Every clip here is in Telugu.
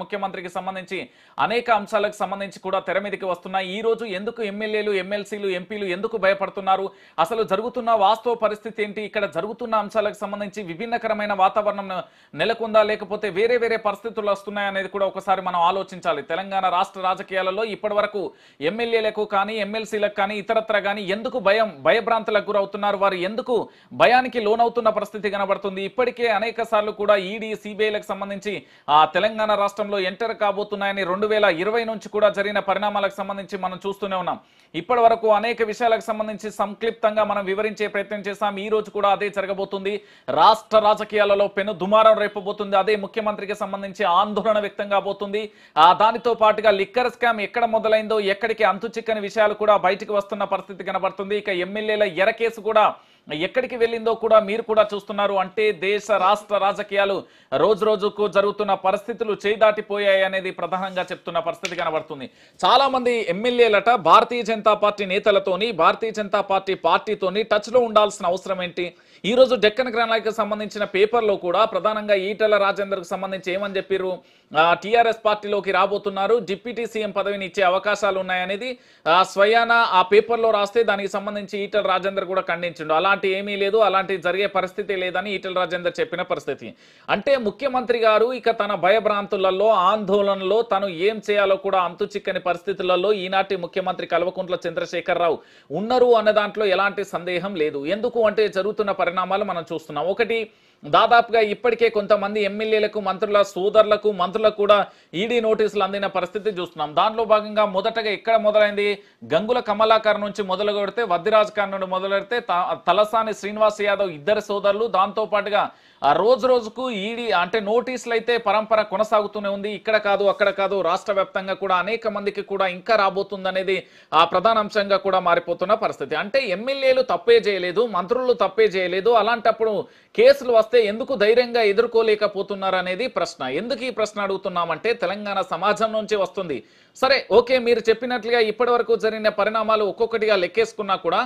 ముఖ్యమంత్రికి సంబంధించి అనేక అంశాలకు సంబంధించి కూడా తెర మీదకి వస్తున్నాయి ఈ రోజు ఎందుకు ఎమ్మెల్యేలు ఎమ్మెల్సీలు ఎంపీలు ఎందుకు భయపడుతున్నారు అసలు జరుగుతున్న వాస్తవ పరిస్థితి ఏంటి ఇక్కడ జరుగుతున్న అంశాలకు సంబంధించి విభిన్నకరమైన వాతావరణం నెలకొందా లేకపోతే వేరే వేరే పరిస్థితులు వస్తున్నాయి అనేది కూడా ఒకసారి మనం ఆలోచించాలి తెలంగాణ రాష్ట్ర రాజకీయాలలో ఇప్పటి ఎమ్మెల్యేలకు కానీ ఎమ్మెల్సీలకు కానీ ఇతరత్ర కానీ ఎందుకు భయం భయభ్రాంతులకు గురవుతున్నారు వారు ఎందుకు భయానికి లోనవుతున్న పరిస్థితి కనబడుతుంది ఇప్పటికే అనేక కూడా ఈడీ సిబిఐలకు సంబంధించి తెలంగాణ రాష్ట్ర రాష్ట్రంలో ఎంటర్ కాబోతున్నాయని రెండు వేల ఇరవై నుంచి కూడా జరిగిన పరిణామాలకు సంబంధించి మనం చూస్తూనే ఉన్నాం ఇప్పటి వరకు అనేక విషయాలకు సంబంధించి సంక్లిప్తంగా మనం వివరించే ప్రయత్నం చేస్తాం ఈ రోజు కూడా అదే జరగబోతుంది రాష్ట్ర రాజకీయాలలో పెను దుమారం రేపబోతుంది అదే ముఖ్యమంత్రికి సంబంధించి ఆందోళన వ్యక్తం కాబోతుంది దానితో పాటుగా లిక్కర్ స్కామ్ ఎక్కడ మొదలైందో ఎక్కడికి అంతు చిక్కని విషయాలు కూడా బయటికి వస్తున్న పరిస్థితి కనబడుతుంది ఇక ఎమ్మెల్యేల ఎర కేసు కూడా ఎక్కడికి వెళ్ళిందో కూడా మీరు కూడా చూస్తున్నారు అంటే దేశ రాష్ట్ర రాజకీయాలు రోజు రోజుకు జరుగుతున్న పరిస్థితులు చేదాటిపోయాయి అనేది ప్రధానంగా చెప్తున్న పరిస్థితి కనబడుతుంది చాలా మంది ఎమ్మెల్యేలట భారతీయ జనతా పార్టీ నేతలతోని భారతీయ జనతా పార్టీ పార్టీతోని టచ్ లో ఉండాల్సిన అవసరం ఏంటి ఈ రోజు డెక్కన్ గ్రానాలకు సంబంధించిన పేపర్లో కూడా ప్రధానంగా ఈటల రాజేందర్కు సంబంధించి ఏమని చెప్పారు టీఆర్ఎస్ పార్టీలోకి రాబోతున్నారు డిప్యూటీ సీఎం పదవిని ఇచ్చే అవకాశాలు ఉన్నాయనేది స్వయాన ఆ పేపర్లో రాస్తే దానికి సంబంధించి ఈటల రాజేందర్ కూడా ఖండించిండు అలా అలాంటి ఏమీ లేదు అలాంటి జరిగే పరిస్థితి లేదని ఈటల రాజేందర్ చెప్పిన పరిస్థితి అంటే ముఖ్యమంత్రి గారు ఇక తన భయభ్రాంతులలో ఆందోళనలో తను ఏం చేయాలో కూడా అంతు చిక్కని పరిస్థితులలో ఈనాటి ముఖ్యమంత్రి కల్వకుంట్ల చంద్రశేఖరరావు ఉన్నారు అన్న దాంట్లో ఎలాంటి సందేహం లేదు ఎందుకు అంటే జరుగుతున్న పరిణామాలు మనం చూస్తున్నాం ఒకటి దాదాపుగా ఇప్పటికే కొంతమంది ఎమ్మెల్యేలకు మంత్రుల సోదరులకు మంత్రులకు కూడా ఈడీ నోటీసులు అందిన పరిస్థితి చూస్తున్నాం దాంట్లో భాగంగా మొదటగా ఎక్కడ మొదలైంది గంగుల కమలాకర్ నుంచి మొదలు కొడితే వద్దిరాజ్ ఖాన్ నుండి మొదలు పెడితే తలసాని శ్రీనివాస్ యాదవ్ ఇద్దరు సోదరులు దాంతోపాటుగా రోజు రోజుకు ఈడీ అంటే నోటీసులు అయితే పరంపర కొనసాగుతూనే ఉంది ఇక్కడ కాదు అక్కడ కాదు రాష్ట్ర వ్యాప్తంగా కూడా అనేక మందికి కూడా ఇంకా రాబోతుందనేది ఆ ప్రధాన అంశంగా కూడా మారిపోతున్న పరిస్థితి అంటే ఎమ్మెల్యేలు తప్పే చేయలేదు మంత్రులు తప్పే చేయలేదు అలాంటప్పుడు కేసులు వస్తే ఎందుకు ధైర్యంగా ఎదుర్కోలేకపోతున్నారనేది ప్రశ్న ఎందుకు ఈ ప్రశ్న అడుగుతున్నామంటే తెలంగాణ సమాజం నుంచి వస్తుంది సరే ఓకే మీరు చెప్పినట్లుగా ఇప్పటి జరిగిన పరిణామాలు ఒక్కొక్కటిగా లెక్కేసుకున్నా కూడా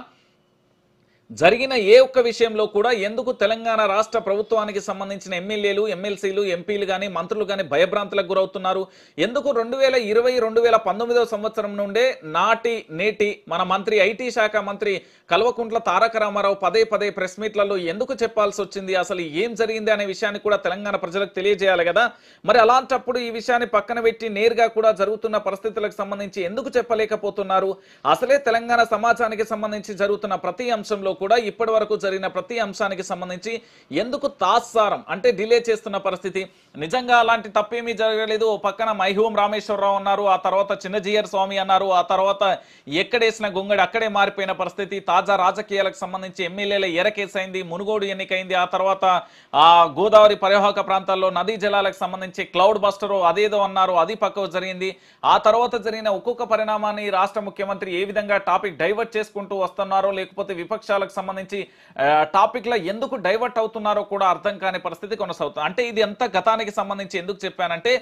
జరిగిన ఏ ఒక్క విషయంలో కూడా ఎందుకు తెలంగాణ రాష్ట్ర ప్రభుత్వానికి సంబంధించిన ఎమ్మెల్యేలు ఎమ్మెల్సీలు ఎంపీలు కానీ మంత్రులు కానీ భయభ్రాంతులకు గురవుతున్నారు ఎందుకు రెండు వేల ఇరవై రెండు వేల పంతొమ్మిదవ సంవత్సరం నుండే నాటి నేటి మన మంత్రి ఐటీ శాఖ మంత్రి కల్వకుంట్ల తారక రామారావు పదే పదే ప్రెస్ మీట్లలో ఎందుకు చెప్పాల్సి వచ్చింది అసలు ఏం జరిగింది అనే విషయాన్ని కూడా తెలంగాణ ప్రజలకు తెలియజేయాలి కదా మరి అలాంటప్పుడు ఈ విషయాన్ని పక్కన పెట్టి నేరుగా కూడా జరుగుతున్న పరిస్థితులకు సంబంధించి ఎందుకు చెప్పలేకపోతున్నారు అసలే తెలంగాణ సమాజానికి సంబంధించి జరుగుతున్న ప్రతి అంశంలో కూడా ఇప్పటి వరకు జరిగిన ప్రతి అంశానికి సంబంధించి ఎందుకు తాత్సారం అంటే డిలే చేస్తున్న పరిస్థితి నిజంగా అలాంటి తప్పేమీ జరగలేదు ఓ పక్కన మైహూం రామేశ్వరరావు అన్నారు ఆ తర్వాత చిన్నజీయర్ స్వామి అన్నారు ఆ తర్వాత ఎక్కడేసిన గుంగడి అక్కడే మారిపోయిన పరిస్థితి తాజా రాజకీయాలకు సంబంధించి ఎమ్మెల్యేల ఎరకేసైంది మునుగోడు ఎన్నికైంది ఆ తర్వాత ఆ గోదావరి పరివాహక ప్రాంతాల్లో నదీ జలాలకు సంబంధించి క్లౌడ్ బస్టర్ అదేదో అన్నారు అది పక్కకు జరిగింది ఆ తర్వాత జరిగిన ఒక్కొక్క పరిణామాన్ని రాష్ట్ర ముఖ్యమంత్రి ఏ విధంగా టాపిక్ డైవర్ట్ చేసుకుంటూ వస్తున్నారో లేకపోతే విపక్షాల అంశాలకు సంబంధించి టాపిక్లో ఎందుకు డైవర్ట్ అవుతున్నారో కూడా అర్థం కాని పరిస్థితి కొనసాగుతుంది అంటే ఇది ఎంత గతానికి సంబంధించి ఎందుకు చెప్పానంటే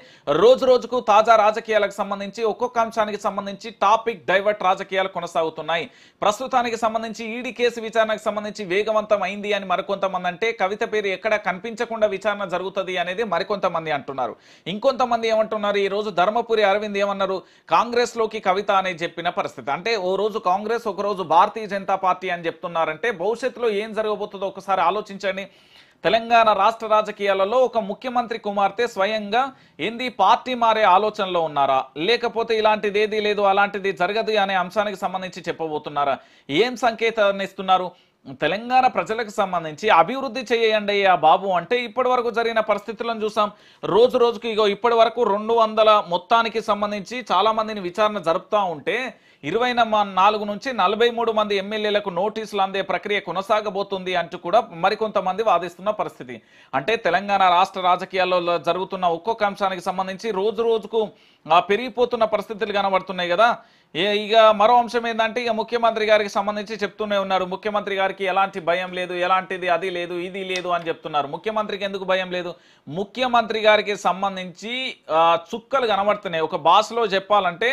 రోజు రోజుకు తాజా రాజకీయాలకు సంబంధించి ఒక్కొక్క అంశానికి సంబంధించి టాపిక్ డైవర్ట్ రాజకీయాలు కొనసాగుతున్నాయి ప్రస్తుతానికి సంబంధించి ఈడీ కేసు విచారణకు సంబంధించి వేగవంతం అయింది అని మరికొంతమంది అంటే కవిత పేరు ఎక్కడ కనిపించకుండా విచారణ జరుగుతుంది అనేది మరికొంతమంది అంటున్నారు ఇంకొంతమంది ఏమంటున్నారు ఈ రోజు ధర్మపురి అరవింద్ ఏమన్నారు కాంగ్రెస్ లోకి కవిత అని చెప్పిన పరిస్థితి అంటే ఓ రోజు కాంగ్రెస్ ఒక రోజు భారతీయ జనతా పార్టీ అని చెప్తున్నారు చేస్తున్నారంటే భవిష్యత్తులో ఏం జరగబోతుందో ఒకసారి ఆలోచించండి తెలంగాణ రాష్ట్ర రాజకీయాలలో ఒక ముఖ్యమంత్రి కుమార్తె స్వయంగా ఏంది పార్టీ మారే ఆలోచనలో ఉన్నారా లేకపోతే ఇలాంటిది ఏది లేదు అలాంటిది జరగదు అనే అంశానికి సంబంధించి చెప్పబోతున్నారా ఏం సంకేతాన్ని ఇస్తున్నారు తెలంగాణ ప్రజలకు సంబంధించి అభివృద్ధి చేయండి ఆ బాబు అంటే ఇప్పటి వరకు జరిగిన పరిస్థితులను చూసాం రోజు రోజుకి ఇగో ఇప్పటి వరకు రెండు వందల మొత్తానికి సంబంధించి చాలామందిని విచారణ జరుపుతూ ఉంటే ఇరవై నాలుగు నుంచి నలభై మూడు మంది ఎమ్మెల్యేలకు నోటీసులు అందే ప్రక్రియ కొనసాగబోతుంది అంటూ కూడా మరికొంతమంది వాదిస్తున్న పరిస్థితి అంటే తెలంగాణ రాష్ట్ర రాజకీయాల్లో జరుగుతున్న ఒక్కొక్క అంశానికి సంబంధించి రోజు రోజుకు పెరిగిపోతున్న పరిస్థితులు కనబడుతున్నాయి కదా ఇక మరో అంశం ఏంటంటే ఇక ముఖ్యమంత్రి గారికి సంబంధించి చెప్తూనే ఉన్నారు ముఖ్యమంత్రి గారికి ఎలాంటి భయం లేదు ఎలాంటిది అది లేదు ఇది లేదు అని చెప్తున్నారు ముఖ్యమంత్రికి ఎందుకు భయం లేదు ముఖ్యమంత్రి గారికి సంబంధించి చుక్కలు కనబడుతున్నాయి ఒక భాషలో చెప్పాలంటే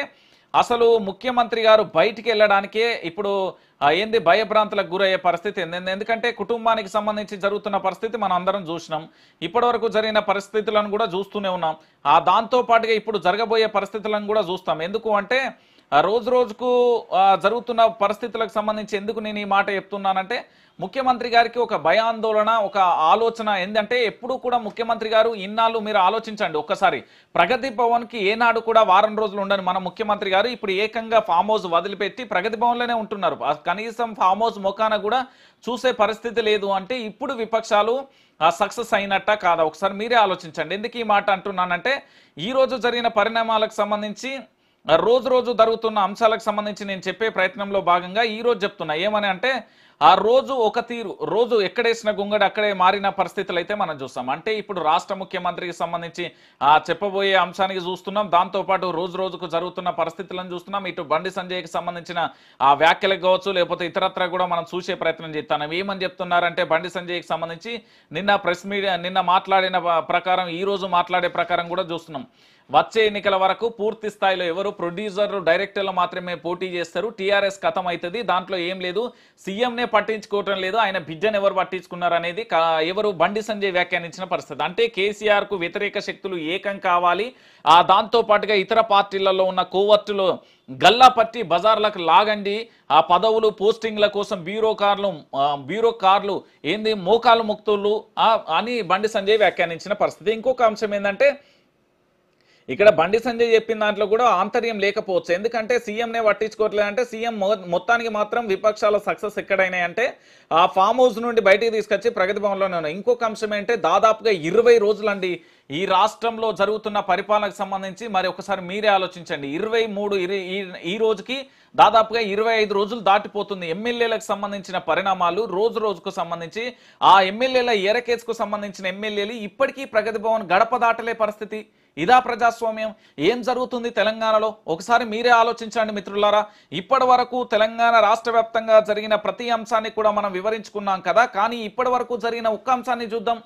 అసలు ముఖ్యమంత్రి గారు బయటికి వెళ్ళడానికే ఇప్పుడు ఏంది భయభ్రాంతులకు గురయ్యే పరిస్థితి ఏంది ఎందుకంటే కుటుంబానికి సంబంధించి జరుగుతున్న పరిస్థితి మనం అందరం చూసినాం ఇప్పటివరకు జరిగిన పరిస్థితులను కూడా చూస్తూనే ఉన్నాం ఆ దాంతోపాటుగా ఇప్పుడు జరగబోయే పరిస్థితులను కూడా చూస్తాం ఎందుకు అంటే రోజు రోజుకు జరుగుతున్న పరిస్థితులకు సంబంధించి ఎందుకు నేను ఈ మాట చెప్తున్నానంటే ముఖ్యమంత్రి గారికి ఒక భయాందోళన ఒక ఆలోచన ఏంటంటే ఎప్పుడు కూడా ముఖ్యమంత్రి గారు ఇన్నాళ్ళు మీరు ఆలోచించండి ఒక్కసారి ప్రగతి భవన్కి ఏనాడు కూడా వారం రోజులు ఉండని మన ముఖ్యమంత్రి గారు ఇప్పుడు ఏకంగా ఫామ్ హౌస్ వదిలిపెట్టి ప్రగతి భవన్లోనే ఉంటున్నారు కనీసం ఫామ్ హౌస్ ముఖాన కూడా చూసే పరిస్థితి లేదు అంటే ఇప్పుడు విపక్షాలు సక్సెస్ అయినట్ట కాదా ఒకసారి మీరే ఆలోచించండి ఎందుకు ఈ మాట అంటున్నానంటే ఈరోజు జరిగిన పరిణామాలకు సంబంధించి రోజు రోజు జరుగుతున్న అంశాలకు సంబంధించి నేను చెప్పే ప్రయత్నంలో భాగంగా ఈరోజు చెప్తున్నా ఏమని అంటే ఆ రోజు ఒక తీరు రోజు ఎక్కడేసిన గుంగడు అక్కడే మారిన పరిస్థితులు అయితే మనం చూస్తాం అంటే ఇప్పుడు రాష్ట్ర ముఖ్యమంత్రికి సంబంధించి ఆ చెప్పబోయే అంశానికి చూస్తున్నాం దాంతోపాటు రోజు రోజుకు జరుగుతున్న పరిస్థితులను చూస్తున్నాం ఇటు బండి సంజయ్కి సంబంధించిన ఆ వ్యాఖ్యలకు కావచ్చు లేకపోతే ఇతరత్ర కూడా మనం చూసే ప్రయత్నం చేస్తాం ఏమని చెప్తున్నారంటే బండి సంజయ్కి సంబంధించి నిన్న ప్రెస్ మీడియా నిన్న మాట్లాడిన ప్రకారం ఈ రోజు మాట్లాడే ప్రకారం కూడా చూస్తున్నాం వచ్చే ఎన్నికల వరకు పూర్తి స్థాయిలో ఎవరు ప్రొడ్యూసర్లు డైరెక్టర్లు మాత్రమే పోటీ చేస్తారు టీఆర్ఎస్ కథం అవుతుంది దాంట్లో ఏం లేదు సీఎంనే పట్టించుకోవటం లేదు ఆయన బిడ్డను ఎవరు పట్టించుకున్నారనేది ఎవరు బండి సంజయ్ వ్యాఖ్యానించిన పరిస్థితి అంటే కేసీఆర్కు వ్యతిరేక శక్తులు ఏకం కావాలి ఆ దాంతో పాటుగా ఇతర పార్టీలలో ఉన్న కోవర్టులు గల్లా పట్టి బజార్లకు లాగండి ఆ పదవులు పోస్టింగ్ల కోసం బ్యూరో కార్లు బ్యూరో కార్లు ఏంది మోకాలు ముక్తులు అని బండి సంజయ్ వ్యాఖ్యానించిన పరిస్థితి ఇంకొక అంశం ఏంటంటే ఇక్కడ బండి సంజయ్ చెప్పిన దాంట్లో కూడా ఆంతర్యం లేకపోవచ్చు ఎందుకంటే సీఎంనే అంటే సీఎం మొత్తానికి మాత్రం విపక్షాల సక్సెస్ ఎక్కడైనాయంటే ఆ ఫామ్ హౌస్ నుండి బయటికి తీసుకొచ్చి ప్రగతి భవన్లోనే ఇంకొక అంశం ఏంటంటే దాదాపుగా ఇరవై రోజులండి ఈ రాష్ట్రంలో జరుగుతున్న పరిపాలనకు సంబంధించి మరి ఒకసారి మీరే ఆలోచించండి ఇరవై మూడు ఈ రోజుకి దాదాపుగా ఇరవై ఐదు రోజులు దాటిపోతుంది ఎమ్మెల్యేలకు సంబంధించిన పరిణామాలు రోజు రోజుకు సంబంధించి ఆ ఎమ్మెల్యేల ఎరకేసుకు సంబంధించిన ఎమ్మెల్యేలు ఇప్పటికీ ప్రగతి భవన్ గడప దాటలే పరిస్థితి ఇదా ప్రజాస్వామ్యం ఏం జరుగుతుంది తెలంగాణలో ఒకసారి మీరే ఆలోచించండి మిత్రులారా ఇప్పటి వరకు తెలంగాణ రాష్ట్ర వ్యాప్తంగా జరిగిన ప్రతి అంశాన్ని కూడా మనం వివరించుకున్నాం కదా కానీ ఇప్పటి వరకు జరిగిన ఒక్క అంశాన్ని చూద్దాం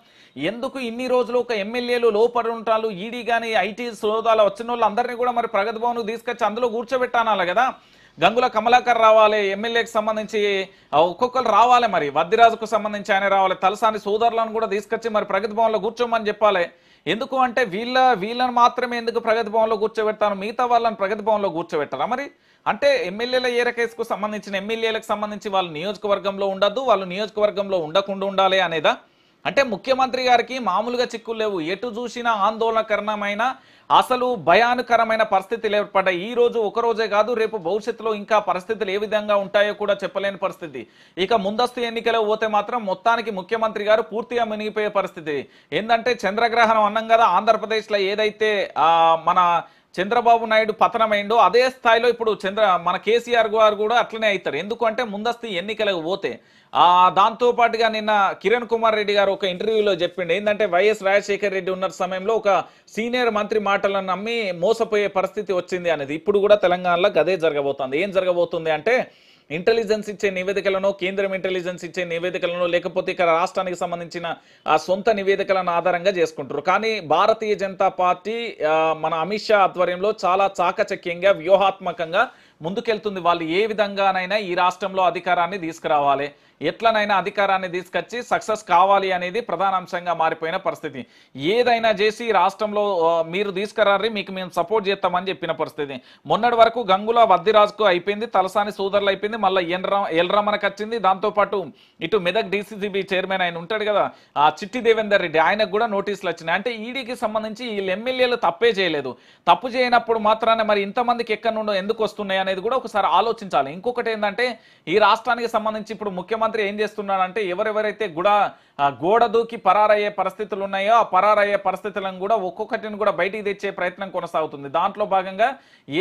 ఎందుకు ఇన్ని రోజులు ఒక ఎమ్మెల్యేలు లోపడి ఉంటారు ఈడీ కానీ ఐటీ సోదాలు వచ్చిన వాళ్ళందరినీ కూడా మరి ప్రగతి భవన్ తీసుకొచ్చి అందులో కూర్చోబెట్టానాలి కదా గంగుల కమలాకర్ రావాలి ఎమ్మెల్యేకి సంబంధించి ఒక్కొక్కరు రావాలి మరి వద్దిరాజుకు సంబంధించి ఆయన రావాలి తలసాని సోదరులను కూడా తీసుకొచ్చి మరి ప్రగతి భవన్లో కూర్చోమని చెప్పాలి ఎందుకు అంటే వీళ్ళ వీళ్ళని మాత్రమే ఎందుకు ప్రగతి భవన్లో కూర్చోబెడతాను మిగతా వాళ్ళని ప్రగతి భవన్లో కూర్చోబెట్టారా మరి అంటే ఎమ్మెల్యేల ఏర కేసుకు సంబంధించిన ఎమ్మెల్యేలకు సంబంధించి వాళ్ళు నియోజకవర్గంలో ఉండద్దు వాళ్ళు నియోజకవర్గంలో ఉండకుండా ఉండాలి అనేదా అంటే ముఖ్యమంత్రి గారికి మామూలుగా చిక్కులు లేవు ఎటు చూసినా ఆందోళనకరణమైన అసలు భయానకరమైన పరిస్థితులు ఏర్పడ్డాయి ఈ రోజు ఒకరోజే కాదు రేపు భవిష్యత్తులో ఇంకా పరిస్థితులు ఏ విధంగా ఉంటాయో కూడా చెప్పలేని పరిస్థితి ఇక ముందస్తు ఎన్నికలు పోతే మాత్రం మొత్తానికి ముఖ్యమంత్రి గారు పూర్తిగా మునిగిపోయే పరిస్థితి ఏంటంటే చంద్రగ్రహణం అన్నం కదా ఆంధ్రప్రదేశ్లో ఏదైతే మన చంద్రబాబు నాయుడు పతనమైందో అదే స్థాయిలో ఇప్పుడు చంద్ర మన కేసీఆర్ గారు కూడా అట్లనే అవుతారు ఎందుకంటే ముందస్తు ఎన్నికలకు పోతే దాంతోపాటుగా నిన్న కిరణ్ కుమార్ రెడ్డి గారు ఒక ఇంటర్వ్యూలో చెప్పిండు ఏంటంటే వైఎస్ రాజశేఖర్ రెడ్డి ఉన్న సమయంలో ఒక సీనియర్ మంత్రి మాటలను నమ్మి మోసపోయే పరిస్థితి వచ్చింది అనేది ఇప్పుడు కూడా తెలంగాణలో అదే జరగబోతుంది ఏం జరగబోతుంది అంటే ఇంటెలిజెన్స్ ఇచ్చే నివేదికలను కేంద్రం ఇంటెలిజెన్స్ ఇచ్చే నివేదికలను లేకపోతే ఇక్కడ రాష్ట్రానికి సంబంధించిన ఆ సొంత నివేదికలను ఆధారంగా చేసుకుంటారు కానీ భారతీయ జనతా పార్టీ మన అమిత్ షా ఆధ్వర్యంలో చాలా చాకచక్యంగా వ్యూహాత్మకంగా ముందుకెళ్తుంది వాళ్ళు ఏ విధంగానైనా ఈ రాష్ట్రంలో అధికారాన్ని తీసుకురావాలి ఎట్లనైనా అధికారాన్ని తీసుకొచ్చి సక్సెస్ కావాలి అనేది ప్రధాన అంశంగా మారిపోయిన పరిస్థితి ఏదైనా చేసి రాష్ట్రంలో మీరు తీసుకురారి మీకు మేము సపోర్ట్ చేస్తామని చెప్పిన పరిస్థితి మొన్నటి వరకు గంగుల వద్దిరాజుకు అయిపోయింది తలసాని సోదరులు అయిపోయింది మళ్ళీ ఎన్రా ఎల్రమణకు వచ్చింది దాంతోపాటు ఇటు మెదక్ డీసీసీబీ చైర్మన్ ఆయన ఉంటాడు కదా ఆ చిట్టి దేవేందర్ రెడ్డి ఆయనకు కూడా నోటీసులు వచ్చినాయి అంటే ఈడీకి సంబంధించి వీళ్ళు ఎమ్మెల్యేలు తప్పే చేయలేదు తప్పు చేయనప్పుడు మాత్రాన మరి ఇంతమందికి ఎక్కడి నుండి ఎందుకు వస్తున్నాయి అనేది కూడా ఒకసారి ఆలోచించాలి ఇంకొకటి ఏంటంటే ఈ రాష్ట్రానికి సంబంధించి ఇప్పుడు ముఖ్యమంత్రి ముఖ్యమంత్రి ఏం చేస్తున్నాడంటే ఎవరెవరైతే కూడా గోడ దూకి పరారయ్యే పరిస్థితులు ఉన్నాయో ఆ పరారయ్యే పరిస్థితులను కూడా ఒక్కొక్కటిని కూడా బయటికి తెచ్చే ప్రయత్నం కొనసాగుతుంది దాంట్లో భాగంగా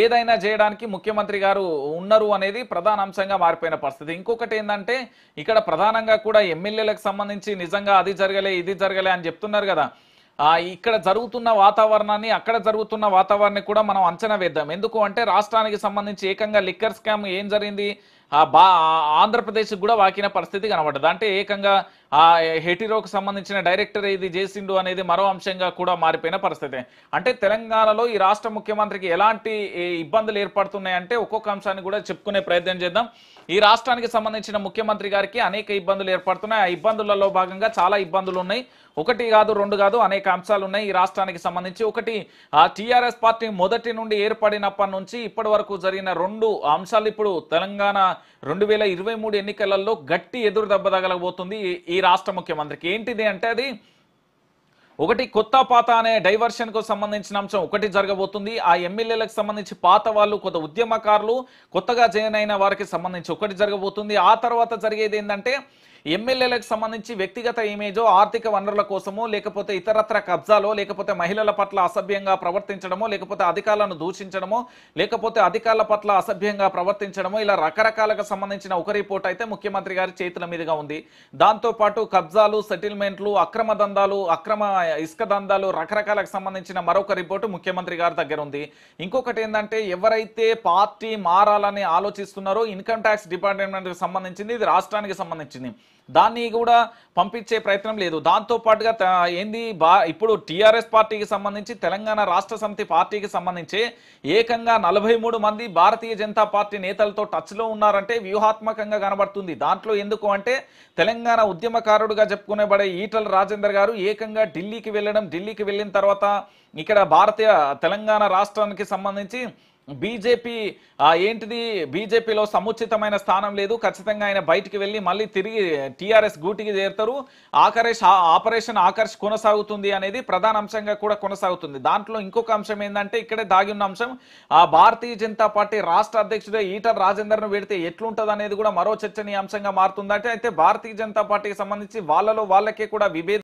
ఏదైనా చేయడానికి ముఖ్యమంత్రి గారు ఉన్నారు అనేది ప్రధాన అంశంగా మారిపోయిన పరిస్థితి ఇంకొకటి ఏంటంటే ఇక్కడ ప్రధానంగా కూడా ఎమ్మెల్యేలకు సంబంధించి నిజంగా అది జరగలే ఇది జరగలే అని చెప్తున్నారు కదా ఇక్కడ జరుగుతున్న వాతావరణాన్ని అక్కడ జరుగుతున్న వాతావరణాన్ని కూడా మనం అంచనా వేద్దాం ఎందుకు అంటే రాష్ట్రానికి సంబంధించి ఏకంగా లిక్కర్ స్కామ్ ఏం జరిగింది బా ఆంధ్రప్రదేశ్కి కూడా వాకిన పరిస్థితి కనబడ్డది అంటే ఏకంగా ఆ హెటిరోకు సంబంధించిన డైరెక్టర్ ఇది చేసిండు అనేది మరో అంశంగా కూడా మారిపోయిన పరిస్థితి అంటే తెలంగాణలో ఈ రాష్ట్ర ముఖ్యమంత్రికి ఎలాంటి ఇబ్బందులు ఏర్పడుతున్నాయంటే ఒక్కొక్క అంశాన్ని కూడా చెప్పుకునే ప్రయత్నం చేద్దాం ఈ రాష్ట్రానికి సంబంధించిన ముఖ్యమంత్రి గారికి అనేక ఇబ్బందులు ఏర్పడుతున్నాయి ఆ ఇబ్బందులలో భాగంగా చాలా ఇబ్బందులు ఉన్నాయి ఒకటి కాదు రెండు కాదు అనేక అంశాలు ఉన్నాయి ఈ రాష్ట్రానికి సంబంధించి ఒకటి ఆ టీఆర్ఎస్ పార్టీ మొదటి నుండి ఏర్పడినప్పటి నుంచి ఇప్పటి వరకు జరిగిన రెండు అంశాలు ఇప్పుడు తెలంగాణ రెండు వేల ఇరవై మూడు ఎన్నికలలో గట్టి ఎదురు దెబ్బ తగలబోతుంది ఈ రాష్ట్ర ముఖ్యమంత్రికి ఏంటిది అంటే అది ఒకటి కొత్త పాత అనే డైవర్షన్కు సంబంధించిన అంశం ఒకటి జరగబోతుంది ఆ ఎమ్మెల్యేలకు సంబంధించి పాత వాళ్ళు కొత్త ఉద్యమకారులు కొత్తగా జాయిన్ అయిన వారికి సంబంధించి ఒకటి జరగబోతుంది ఆ తర్వాత జరిగేది ఏంటంటే ఎమ్మెల్యేలకు సంబంధించి వ్యక్తిగత ఇమేజో ఆర్థిక వనరుల కోసమో లేకపోతే ఇతరత్ర కబ్జాలో లేకపోతే మహిళల పట్ల అసభ్యంగా ప్రవర్తించడమో లేకపోతే అధికారులను దూషించడమో లేకపోతే అధికారుల పట్ల అసభ్యంగా ప్రవర్తించడమో ఇలా రకరకాలకు సంబంధించిన ఒక రిపోర్ట్ అయితే ముఖ్యమంత్రి గారి చేతుల మీదుగా ఉంది దాంతోపాటు కబ్జాలు సెటిల్మెంట్లు అక్రమ దందాలు అక్రమ ఇసుక దందాలు రకరకాలకు సంబంధించిన మరొక రిపోర్టు ముఖ్యమంత్రి గారి దగ్గర ఉంది ఇంకొకటి ఏంటంటే ఎవరైతే పార్టీ మారాలని ఆలోచిస్తున్నారో ఇన్కమ్ ట్యాక్స్ డిపార్ట్మెంట్కి సంబంధించింది ఇది రాష్ట్రానికి సంబంధించింది దాన్ని కూడా పంపించే ప్రయత్నం లేదు దాంతోపాటుగా ఏంది బా ఇప్పుడు టీఆర్ఎస్ పార్టీకి సంబంధించి తెలంగాణ రాష్ట్ర సమితి పార్టీకి సంబంధించి ఏకంగా నలభై మంది భారతీయ జనతా పార్టీ నేతలతో టచ్లో ఉన్నారంటే వ్యూహాత్మకంగా కనబడుతుంది దాంట్లో ఎందుకు అంటే తెలంగాణ ఉద్యమకారుడుగా చెప్పుకునేబడే ఈటల రాజేందర్ గారు ఏకంగా ఢిల్లీకి వెళ్ళడం ఢిల్లీకి వెళ్ళిన తర్వాత ఇక్కడ భారతీయ తెలంగాణ రాష్ట్రానికి సంబంధించి బీజేపీ ఏంటిది బీజేపీలో సముచితమైన స్థానం లేదు ఖచ్చితంగా ఆయన బయటికి వెళ్ళి మళ్ళీ తిరిగి టీఆర్ఎస్ గూటికి చేరుతారు ఆకరేష్ ఆపరేషన్ ఆకర్ష్ కొనసాగుతుంది అనేది ప్రధాన అంశంగా కూడా కొనసాగుతుంది దాంట్లో ఇంకొక అంశం ఏంటంటే ఇక్కడే దాగి ఉన్న అంశం ఆ భారతీయ జనతా పార్టీ రాష్ట్ర అధ్యక్షుడు ఈటర్ రాజేందర్ను పెడితే ఎట్లుంటుంది అనేది కూడా మరో చర్చనీయ అంశంగా మారుతుందంటే అయితే భారతీయ జనతా పార్టీకి సంబంధించి వాళ్ళలో వాళ్ళకే కూడా విభేదం